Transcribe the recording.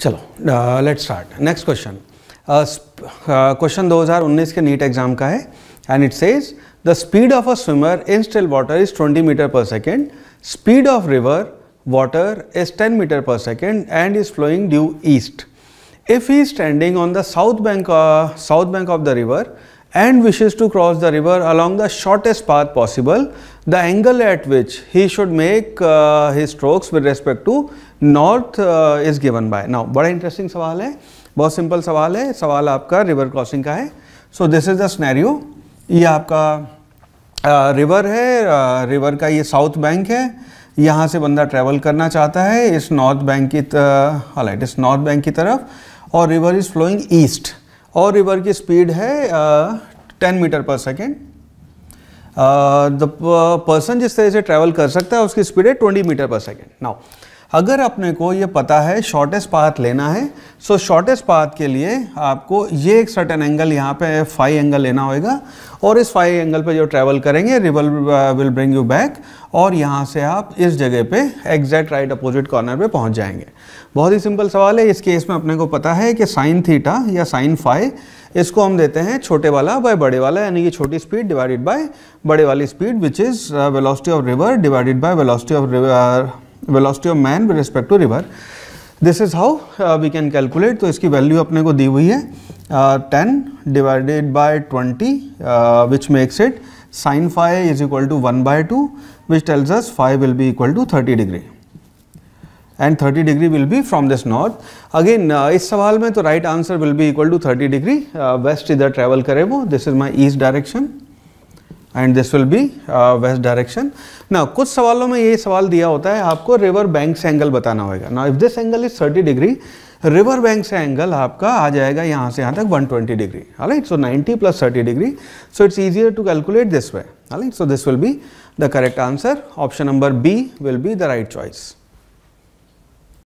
चलो let start next question question 2019 के NEET exam का है and it says the speed of a swimmer in still water is 20 metre per second speed of river water is 10 metre per second and is flowing due east if he standing on the south bank south bank of the river and wishes to cross the river along the shortest path possible, the angle at which he should make uh, his strokes with respect to north uh, is given by. Now, bada interesting sawal hai bahut simple sawal hai sawal aapka river crossing ka hai So, this is the scenario. ये आपका river uh, है river का ये south bank है यहाँ से बंदा travel करना चाहता है इस नॉर्थ बैंक की ऑलराइट इस नॉर्थ बैंक की तरफ और रिवर इज़ फ्लोइंग ईस्ट और रिवर की स्पीड है ten metre per second the person जिस तरह से ट्रैवल कर सकता है उसकी स्पीड है twenty metre per second now अगर अपने को ये पता है शॉर्टेस्ट पाथ लेना है सो शॉर्टेस्ट पाथ के लिए आपको ये एक सर्टन एंगल यहाँ पे फाइव एंगल लेना होगा और इस फाइव एंगल पे जो ट्रैवल करेंगे river will bring you back और यहाँ से आप इस जगह पे एग्जैक्ट राइट अपोजिट कॉर्नर पे पहुँच जाएंगे बहुत ही सिंपल सवाल है इस केस में अपने को पता है कि साइन थीटा या साइन फाइव इसको हम देते हैं छोटे वाला बाय बड़े वाला यानी कि छोटी स्पीड डिवाइडेड बाय बड़े वाली speed which is velocity of river divided by velocity of river velocity of man with respect to river this is how we can calculate तो इसकी वैल्यू अपने को दी हुई है ten divided by twenty which makes it sine five is equal to one by two which tells us five will be equal to thirty degree and thirty degree will be from this north again इस सवाल में तो right answer will be equal to thirty degree west इधर travel करे वो this is my east direction and this will be west direction ना कुछ सवालों में ये सवाल दिया होता है आपको रिवर बैंक से एंगल बताना होगा ना if this angle is 30 degree river bank से एंगल आपका आ जाएगा यहाँ से यहाँ तक 120 degree right so 90 plus 30 degree so it's easier to calculate this way हाला so this will be the correct answer option number B will be the right choice